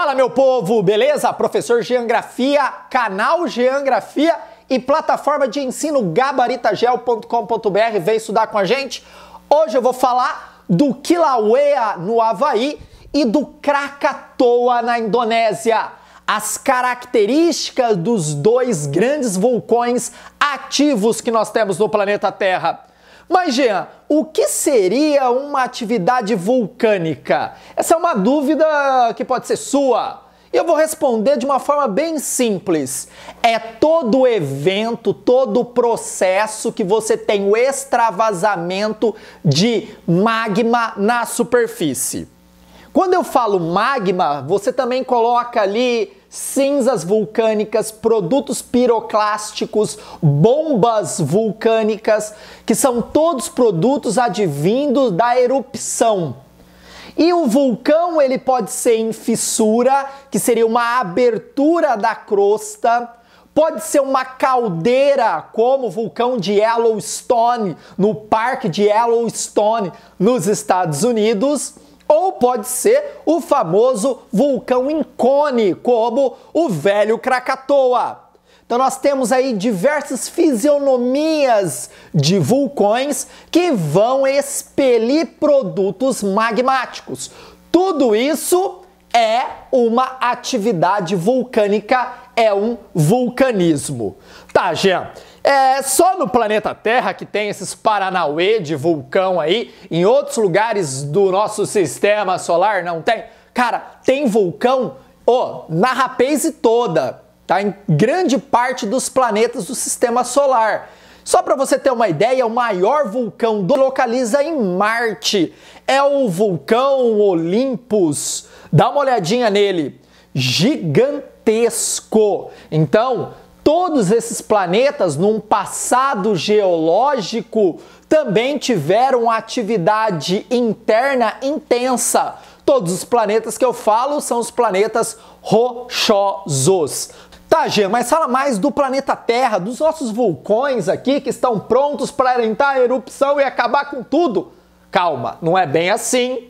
Fala, meu povo, beleza? Professor Geografia, canal Geografia e plataforma de ensino gabaritagel.com.br. Vem estudar com a gente? Hoje eu vou falar do Kilauea no Havaí e do Krakatoa na Indonésia. As características dos dois grandes vulcões ativos que nós temos no planeta Terra. Mas, Jean, o que seria uma atividade vulcânica? Essa é uma dúvida que pode ser sua. E eu vou responder de uma forma bem simples. É todo evento, todo processo que você tem o extravasamento de magma na superfície. Quando eu falo magma, você também coloca ali cinzas vulcânicas, produtos piroclásticos, bombas vulcânicas, que são todos produtos advindos da erupção. E o vulcão ele pode ser em fissura, que seria uma abertura da crosta, pode ser uma caldeira, como o vulcão de Yellowstone, no Parque de Yellowstone, nos Estados Unidos ou pode ser o famoso vulcão em como o velho Krakatoa. Então nós temos aí diversas fisionomias de vulcões que vão expelir produtos magmáticos. Tudo isso é uma atividade vulcânica, é um vulcanismo. Tá, Jean? É só no planeta Terra que tem esses Paranauê de vulcão aí, em outros lugares do nosso sistema solar não tem. Cara, tem vulcão, oh, na rapaze toda, tá? Em grande parte dos planetas do sistema solar. Só para você ter uma ideia, o maior vulcão do localiza em Marte. É o vulcão Olympus. Dá uma olhadinha nele. Gigantesco. Então, todos esses planetas, num passado geológico, também tiveram atividade interna intensa. Todos os planetas que eu falo são os planetas rochosos. Tá, Gê, mas fala mais do planeta Terra, dos nossos vulcões aqui que estão prontos para entrar em erupção e acabar com tudo. Calma, não é bem assim.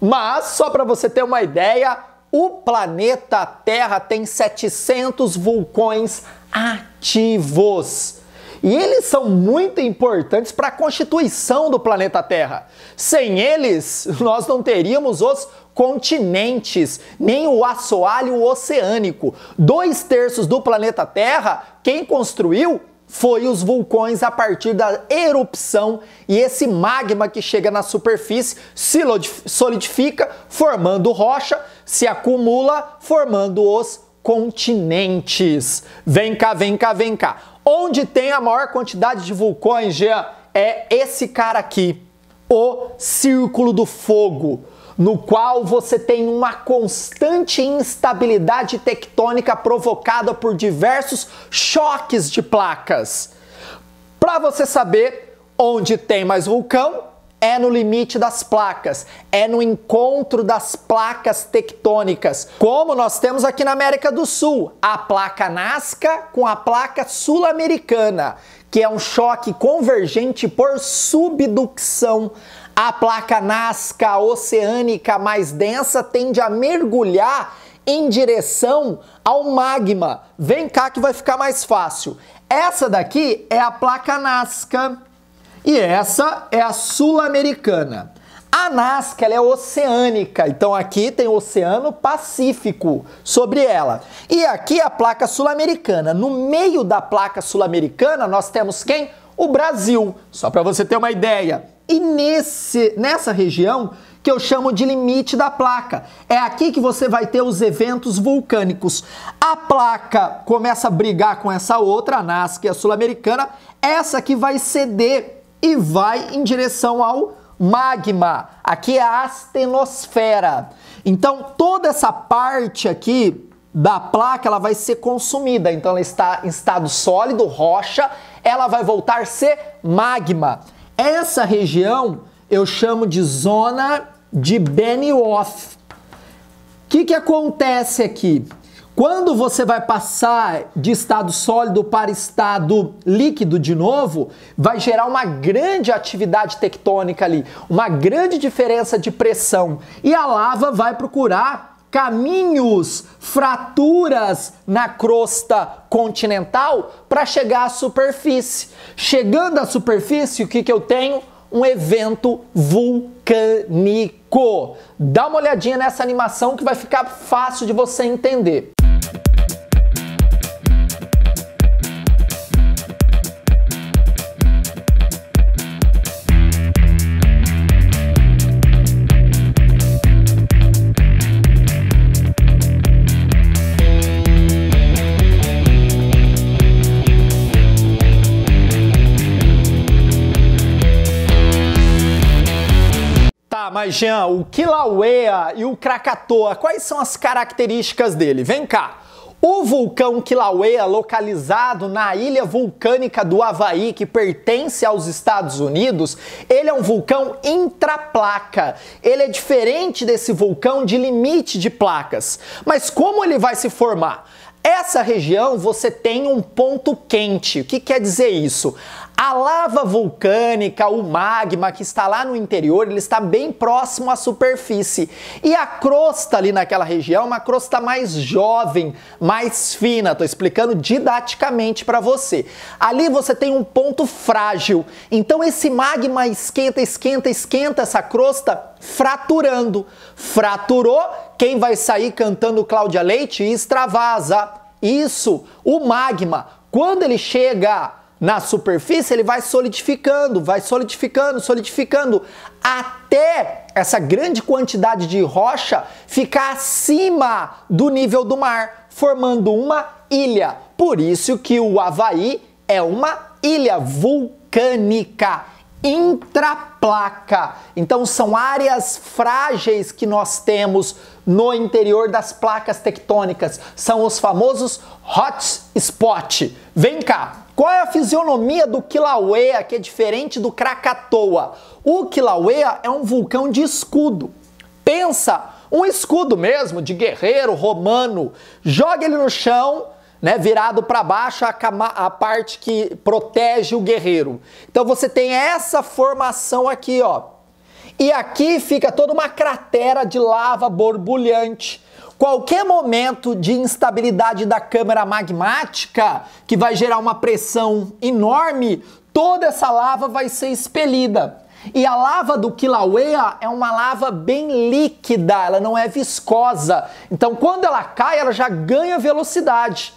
Mas, só para você ter uma ideia, o planeta Terra tem 700 vulcões ativos. E eles são muito importantes para a constituição do planeta Terra. Sem eles, nós não teríamos os continentes, nem o assoalho oceânico. Dois terços do planeta Terra, quem construiu foi os vulcões a partir da erupção e esse magma que chega na superfície se solidifica, formando rocha, se acumula, formando os continentes. Vem cá, vem cá, vem cá. Onde tem a maior quantidade de vulcões, Jean, é esse cara aqui, o Círculo do Fogo, no qual você tem uma constante instabilidade tectônica provocada por diversos choques de placas. Para você saber onde tem mais vulcão, é no limite das placas, é no encontro das placas tectônicas, como nós temos aqui na América do Sul, a placa Nazca com a placa sul-americana, que é um choque convergente por subducção. A placa Nazca oceânica mais densa tende a mergulhar em direção ao magma. Vem cá que vai ficar mais fácil. Essa daqui é a placa Nazca e essa é a Sul-Americana. A Nazca é oceânica, então aqui tem o Oceano Pacífico sobre ela. E aqui a placa sul-americana. No meio da placa sul-americana nós temos quem? O Brasil, só para você ter uma ideia. E nesse, nessa região que eu chamo de limite da placa. É aqui que você vai ter os eventos vulcânicos. A placa começa a brigar com essa outra, a Nazca e a Sul-Americana. Essa que vai ceder e vai em direção ao magma. Aqui é a astenosfera. Então, toda essa parte aqui da placa ela vai ser consumida. Então, ela está em estado sólido, rocha, ela vai voltar a ser magma. Essa região eu chamo de zona de Benioff. O que, que acontece aqui? Quando você vai passar de estado sólido para estado líquido de novo, vai gerar uma grande atividade tectônica ali, uma grande diferença de pressão. E a lava vai procurar caminhos, fraturas na crosta continental para chegar à superfície. Chegando à superfície, o que, que eu tenho? Um evento vulcânico. Dá uma olhadinha nessa animação que vai ficar fácil de você entender. mas Jean, o Kilauea e o Krakatoa, quais são as características dele? Vem cá. O vulcão Kilauea, localizado na ilha vulcânica do Havaí, que pertence aos Estados Unidos, ele é um vulcão intraplaca. Ele é diferente desse vulcão de limite de placas. Mas como ele vai se formar? Essa região você tem um ponto quente. O que quer dizer isso? A lava vulcânica, o magma que está lá no interior, ele está bem próximo à superfície. E a crosta ali naquela região é uma crosta mais jovem, mais fina. Estou explicando didaticamente para você. Ali você tem um ponto frágil. Então esse magma esquenta, esquenta, esquenta essa crosta fraturando. Fraturou, quem vai sair cantando Cláudia Leite extravasa. Isso, o magma, quando ele chega na superfície, ele vai solidificando, vai solidificando, solidificando, até essa grande quantidade de rocha ficar acima do nível do mar, formando uma ilha. Por isso que o Havaí é uma ilha vulcânica intraplaca. Então são áreas frágeis que nós temos no interior das placas tectônicas, são os famosos spot. Vem cá. Qual é a fisionomia do Kilauea que é diferente do Krakatoa? O Kilauea é um vulcão de escudo. Pensa, um escudo mesmo de guerreiro romano. Joga ele no chão, né? Virado para baixo a, a parte que protege o guerreiro. Então você tem essa formação aqui, ó. E aqui fica toda uma cratera de lava borbulhante. Qualquer momento de instabilidade da câmara magmática, que vai gerar uma pressão enorme, toda essa lava vai ser expelida. E a lava do Kilauea é uma lava bem líquida, ela não é viscosa. Então, quando ela cai, ela já ganha velocidade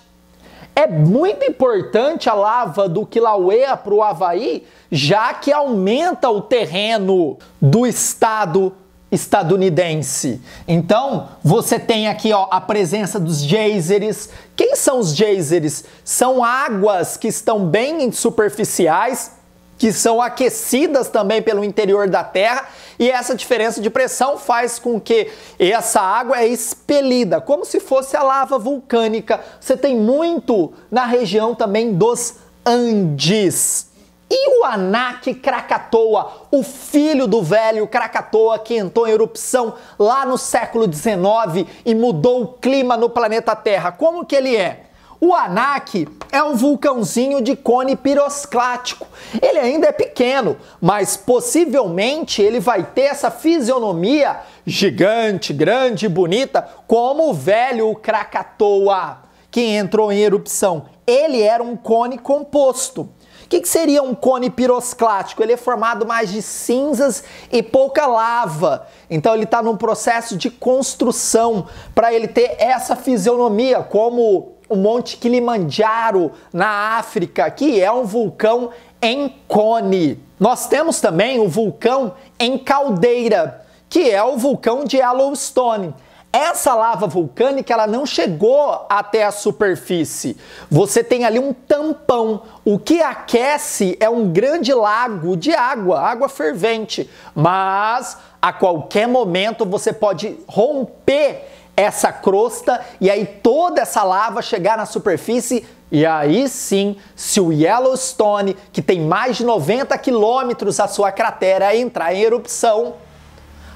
é muito importante a lava do Kilauea para o Havaí, já que aumenta o terreno do estado estadunidense. Então, você tem aqui ó, a presença dos geysers. Quem são os geysers? São águas que estão bem superficiais que são aquecidas também pelo interior da Terra, e essa diferença de pressão faz com que essa água é expelida, como se fosse a lava vulcânica. Você tem muito na região também dos Andes. E o Anak Krakatoa, o filho do velho Krakatoa que entrou em erupção lá no século XIX e mudou o clima no planeta Terra, como que ele é? O Anak é um vulcãozinho de cone pirosclático. Ele ainda é pequeno, mas possivelmente ele vai ter essa fisionomia gigante, grande e bonita, como o velho Krakatoa, que entrou em erupção. Ele era um cone composto. O que, que, seria um cone pirosclático? Ele é formado mais de cinzas e pouca lava. Então ele está num processo de construção para ele ter essa fisionomia, como o Monte Kilimanjaro, na África, que é um vulcão em cone. Nós temos também o vulcão em caldeira, que é o vulcão de Yellowstone. Essa lava vulcânica ela não chegou até a superfície. Você tem ali um tampão. O que aquece é um grande lago de água, água fervente. Mas a qualquer momento você pode romper essa crosta e aí toda essa lava chegar na superfície e aí sim, se o Yellowstone, que tem mais de 90 quilômetros a sua cratera, entrar em erupção,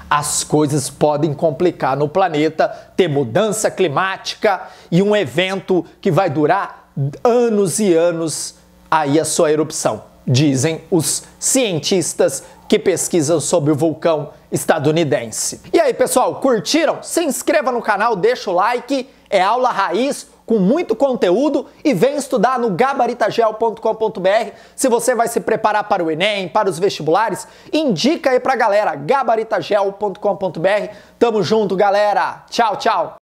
as coisas podem complicar no planeta, ter mudança climática e um evento que vai durar anos e anos aí a sua erupção dizem os cientistas que pesquisam sobre o vulcão estadunidense. E aí, pessoal, curtiram? Se inscreva no canal, deixa o like, é aula raiz com muito conteúdo e vem estudar no gabaritagel.com.br. Se você vai se preparar para o Enem, para os vestibulares, indica aí pra galera gabaritagel.com.br. Tamo junto, galera. Tchau, tchau.